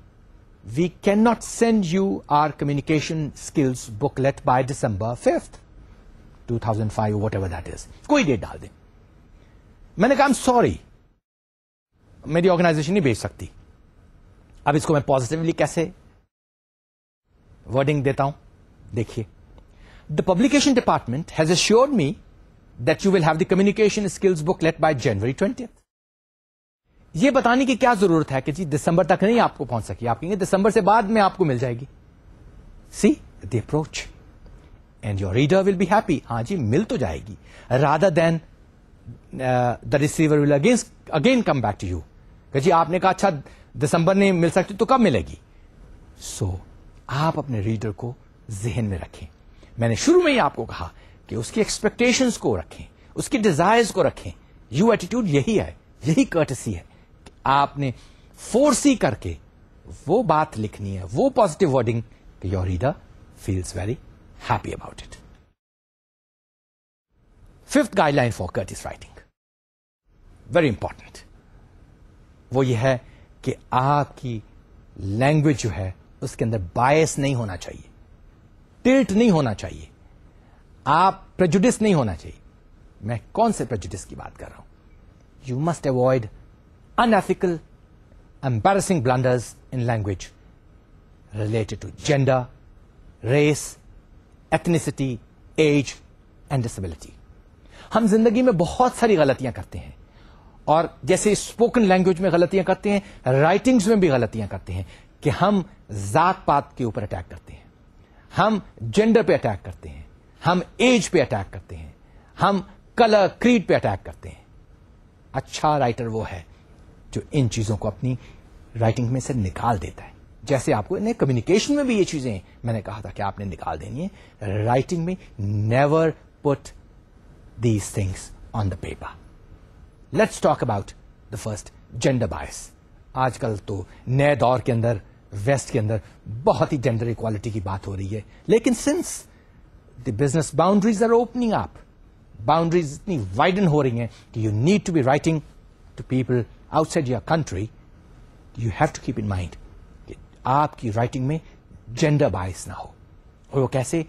we cannot send you our communication skills booklet by December 5th, 2005, whatever that is. Koi date dal de. Maine ka, I'm sorry. Meri organization nahi bhej sakti. Ab isko mein positively kaise wording deta hoon? Dekhye. The publication department has assured me that you will have the communication skills booklet by January 20th. ये बताने की क्या जरूरत है कि जी दिसंबर तक नहीं आपको पहुंच सकी आप कहेंगे दिसंबर से बाद में आपको मिल जाएगी see the approach and your reader will be happy हाँ जी मिल तो जाएगी Radha then the receiver will again again come back to you जी आपने कहा अच्छा दिसंबर नहीं मिल सकती तो कब मिलेगी सो so, आप अपने रीडर को जहन में रखें मैंने शुरू में ही आपको कहा कि उसकी एक्सपेक्टेशंस को रखें उसकी डिजायर्स को रखें यू एटीट्यूड यही है यही कर्टसी है आपने फोर्सी करके वो बात लिखनी है वो positive wording your reader feels very happy about it fifth guideline for courteous writing very important वो ये है कि आपकी लैंग्वेज जो है उसके अंदर बायस नहीं होना चाहिए टिल्ट नहीं होना चाहिए आप प्रजुडिस नहीं होना चाहिए मैं कौन से प्रजुडिस की बात कर रहा हूं you must avoid unethical, embarrassing blunders in language related to gender, race, ethnicity, age and disability. हम जिंदगी में बहुत सारी गलतियां करते हैं और जैसे स्पोकन लैंग्वेज में गलतियां करते हैं राइटिंग्स में भी गलतियां करते हैं कि हम जात पात के ऊपर अटैक करते हैं हम जेंडर पे अटैक करते हैं हम एज पे अटैक करते हैं हम कलर क्रीड पे अटैक करते हैं अच्छा राइटर वो है जो इन चीज़ों को अपनी राइटिंग में से निकाल देता है जैसे आपको नहीं कम्युनिकेशन में भी ये चीज़ें मैंने कहा था कि आपने निकाल देनी है राइटिंग में never put these things on the paper let's talk about the first gender bias आजकल तो नए दौर के अंदर वेस्ट के अंदर बहुत ही जेंडर इक्वालिटी की बात हो रही है लेकिन since the business boundaries are opening up boundaries इतनी वाइडन हो रही हैं कि you need to be writing to people outside your country, you have to keep in mind कि आपकी राइटिंग में जेंडर बाइस ना हो और वो कैसे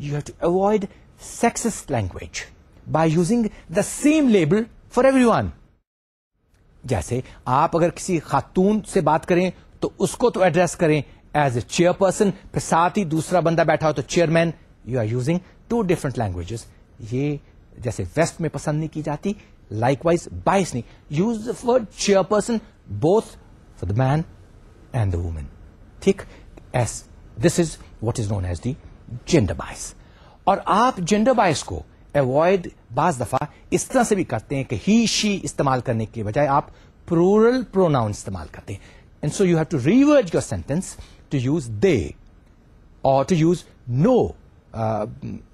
you have to avoid sexist language by using the same label for everyone जैसे आप अगर किसी खातून से बात करें तो उसको तो एड्रेस करें एज ए चेयर पर्सन फिर साथ ही दूसरा बंदा बैठा हो तो chairman you are using two different languages ये जैसे वेस्ट में पसंद नहीं की जाती Likewise, biasly, use the word chairperson both for the man and the woman. ठीक as this is what is known as the gender bias. और आप gender bias को अवॉइड बाज दफा इस तरह से भी करते हैं कि ही शी इस्तेमाल करने के बजाय आप प्लूरल प्रोनाउन इस्तेमाल करते हैं and so you have to reverse your sentence to use they or to use no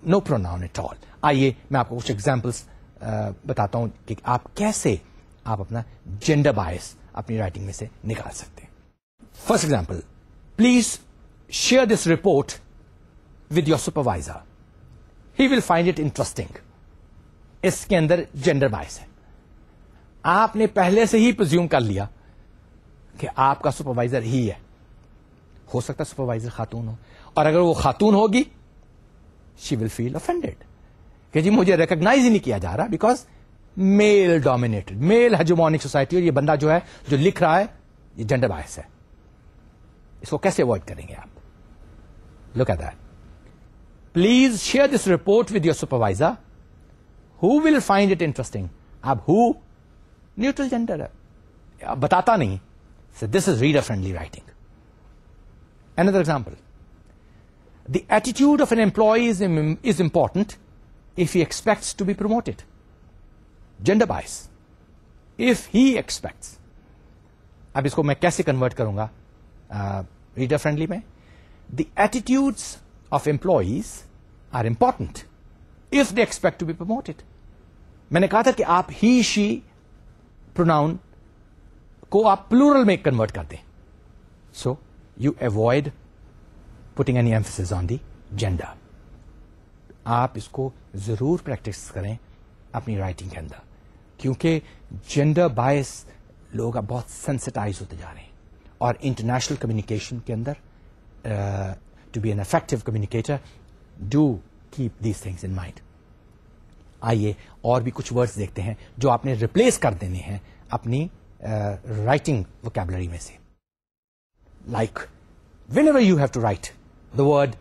no pronoun at all आइए मैं आपको कुछ एग्जाम्पल्स बताता हूँ कि आप कैसे आप अपना जेंडर बायस अपनी राइटिंग में से निकाल सकते हैं first example please share this report with your supervisor he will find it interesting इसके अंदर जेंडर बायस है आपने पहले से ही प्रज्यूम कर लिया कि आपका सुपरवाइजर ही है हो सकता है सुपरवाइजर खातून हो और अगर वो खातून होगी शी विल फील ऑफेंडेड कि जी मुझे रिकग्नाइज ही नहीं किया जा रहा because male dominated male hegemonic society और ये बंदा जो है जो लिख रहा है ये जेंडर बायस है इसको कैसे अवॉइड करेंगे आप look at that please share this report with your supervisor who will find it interesting आप हु न्यूट्रल जेंडर है आप बताता नहीं this is reader friendly writing another example the attitude of an employee is is important if he expects to be promoted. Gender bias. If he expects. अब इसको मैं कैसे convert करूंगा रीडर uh, फ्रेंडली में the attitudes of employees are important if they expect to be promoted मैंने कहा था कि आप ही शी प्रोनाउन को आप प्लूरल में कन्वर्ट कर दें so you avoid putting any emphasis on ज़रूर प्रैक्टिस करें अपनी राइटिंग के अंदर क्योंकि जेंडर बायस लोग अब बहुत सेंसिटाइज होते जा रहे हैं और इंटरनेशनल कम्युनिकेशन के अंदर to be an effective communicator do keep these things in mind आइए और भी कुछ वर्ड्स देखते हैं जो आपने रिप्लेस कर देने हैं अपनी राइटिंग uh, वोकेबलरी में से like whenever you have to write the word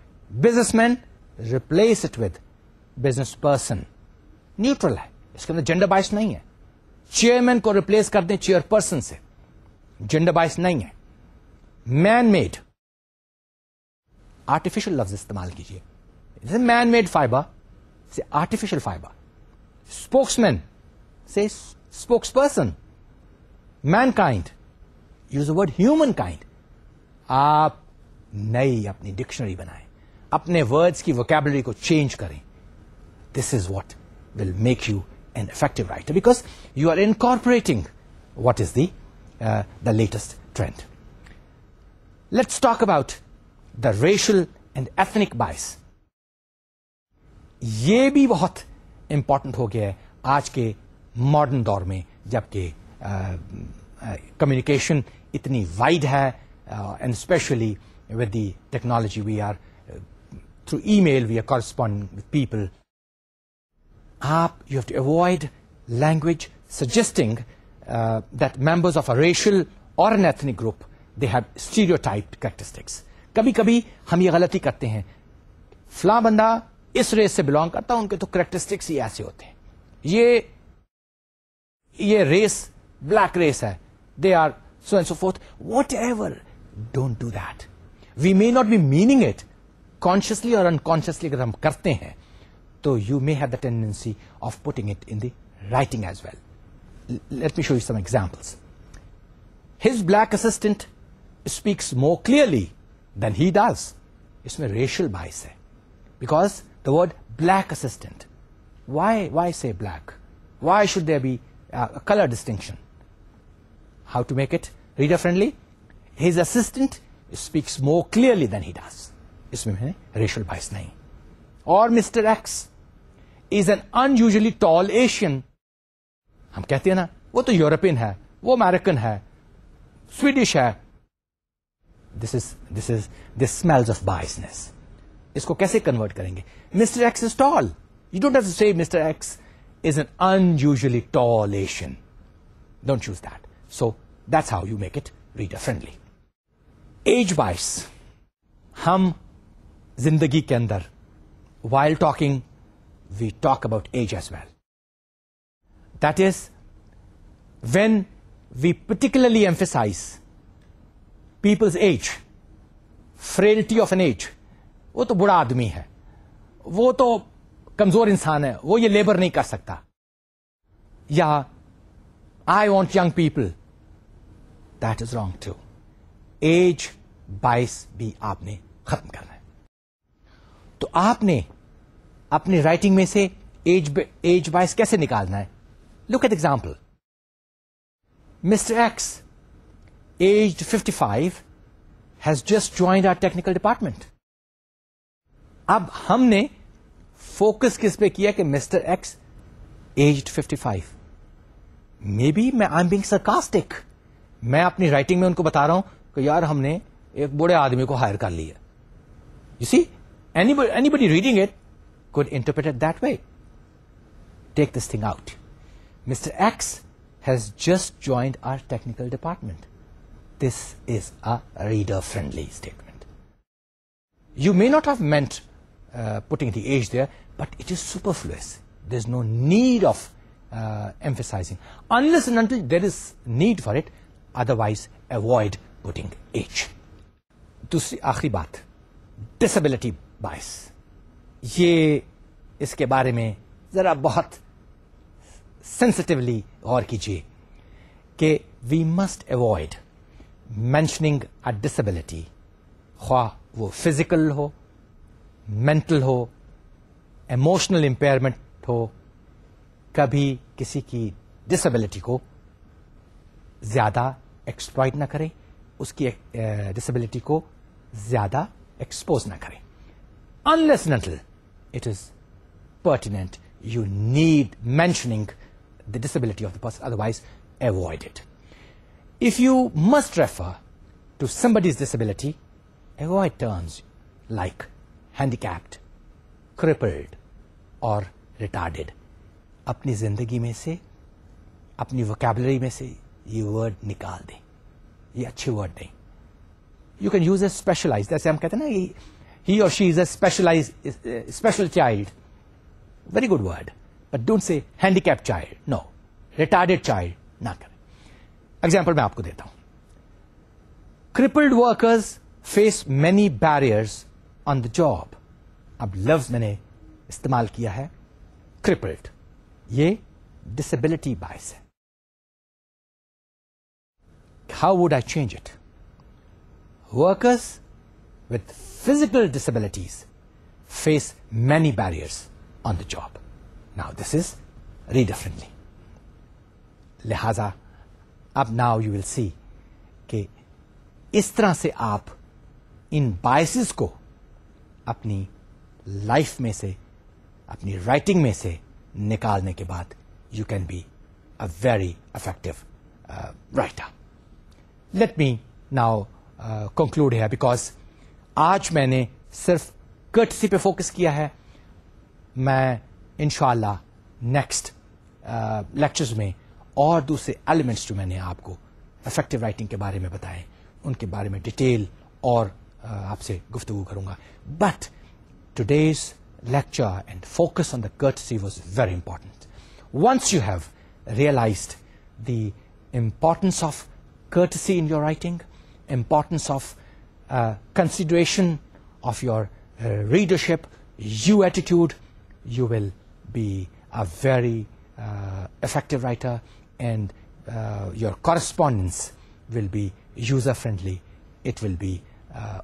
businessman replace it with business person neutral है इसके अंदर जेंडर बाइस नहीं है चेयरमैन को रिप्लेस कर दें चेयर पर्सन से जेंडर बाइस नहीं है मैन मेड आर्टिफिशियल लफ्ज इस्तेमाल कीजिए मैन मेड फाइबर से आर्टिफिशियल फाइबर स्पोक्समैन से spokesperson mankind use word humankind आप नई अपनी डिक्शनरी बनाएं अपने वर्ड्स की वोकेबलरी को चेंज करें This is what will make you an effective writer because you are incorporating what is the, uh, the latest trend. Let's talk about the racial and ethnic bias. ये भी बहुत important हो गया है आज के मॉडर्न दौर में जबकि कम्युनिकेशन uh, uh, इतनी वाइड है and specially with the technology we are through email we are corresponding with people. आप you have to avoid language suggesting uh, that members of a racial or an ethnic group they have stereotyped characteristics कभी कभी हम ये गलती करते हैं फला बंदा इस रेस से बिलोंग करता है उनके तो करेक्टरिस्टिक्स ही ऐसे होते हैं ये ये रेस ब्लैक रेस है they are so and so forth whatever don't do that we may not be meaning it consciously or unconsciously अगर हम करते हैं though you may have the tendency of putting it in the writing as well. L let me show you some examples. His black assistant speaks more clearly than he does. इसमें racial bias है. Because the word black assistant, why, why say black? Why should there be uh, a color distinction? How to make it reader friendly? His assistant speaks more clearly than he does. इसमें my racial bias नहीं. और Mr X is an unusually tall Asian हम कहते हैं ना वो तो European है वो अमेरिकन है स्वीडिश है this is this is this smells of biasness इसको कैसे कन्वर्ट करेंगे Mr X is tall you don't have to say Mr X is an unusually tall Asian don't choose that so that's how you make it reader friendly age bias हम जिंदगी के अंदर while talking, we talk about age as well. That is, when we particularly emphasize people's age, frailty of an age, वो तो बुरा आदमी है वो तो कमजोर इंसान है वो ये लेबर नहीं कर सकता या I want young people that is wrong to age bias भी आपने खत्म करना है तो आपने अपनी राइटिंग में से एज एज वाइज कैसे निकालना है look at example Mr X age 55 has just joined our technical department अब हमने फोकस किस पे किया कि Mr X age 55 may be मैं आई एम बींग सरकास्टिक मैं अपनी राइटिंग में उनको बता रहा हूं कि यार हमने एक बूढ़े आदमी को हायर कर लिया you see any anybody reading it could interpret it that way. Take this thing out. Mr. X has just joined our technical department. This is a reader-friendly statement. You may not have meant uh, putting the age there, but it is superfluous. There's no need of uh, emphasizing. Unless and until there is need for it, otherwise avoid putting age. To see, बात disability bias. ये इसके बारे में ज़रा बहुत sensitively गौर कीजिए कि we must avoid mentioning a disability ख्वा वो फिजिकल हो मेंटल हो इमोशनल इम्पेयरमेंट हो कभी किसी की डिसेबिलिटी को ज़्यादा एक्सप्लॉइट ना करें उसकी डिसेबिलिटी को ज़्यादा एक्सपोज ना करें अनलेस नटल it is pertinent. You need mentioning the disability of the person, otherwise avoid it. If you must refer to somebody's disability, avoid terms like handicapped, crippled or retarded. अपनी ज़िंदगी में से अपनी वोकेबलरी में से ये वर्ड निकाल दें ये word word You you can use a specialise जैसे हम कहते हैं ना he or she is a specialized uh, special child very good word but don't say handicapped child no retarded child na kare example main aapko deta hu crippled workers face many barriers on the job ab loves maine استعمال کیا ہے کرپلڈ یہ disability باعث ہے how would I change it with physical disabilities face many barriers on the job. Now this is read differently. लिहाजा अब now you will see कि इस तरह से आप इन बायसेस को अपनी लाइफ में से अपनी राइटिंग में से निकालने के बाद you can be a very effective writer let me now conclude है बिकॉज आज मैंने सिर्फ कर्टसी पे फोकस किया है मैं इन नेक्स्ट लेक्चर्स में और दूसरे एलिमेंट्स जो मैंने आपको इफेक्टिव राइटिंग के बारे में बताए उनके बारे में डिटेल और आपसे गुफ्तु करूंगा but today's lecture and focus on the courtesy was very important. Once you have realized the importance of courtesy in your writing, importance of Uh, consideration of your uh, readership, you attitude, you will be a very uh, effective writer and your correspondence will be user-friendly. It will be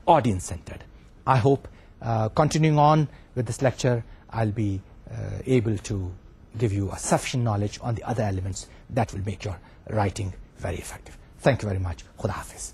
audience-centered. I hope continuing on with this lecture, I'll be able to give you a sufficient knowledge on the other elements that will make your writing very effective. Thank you very much. Khuda Hafiz.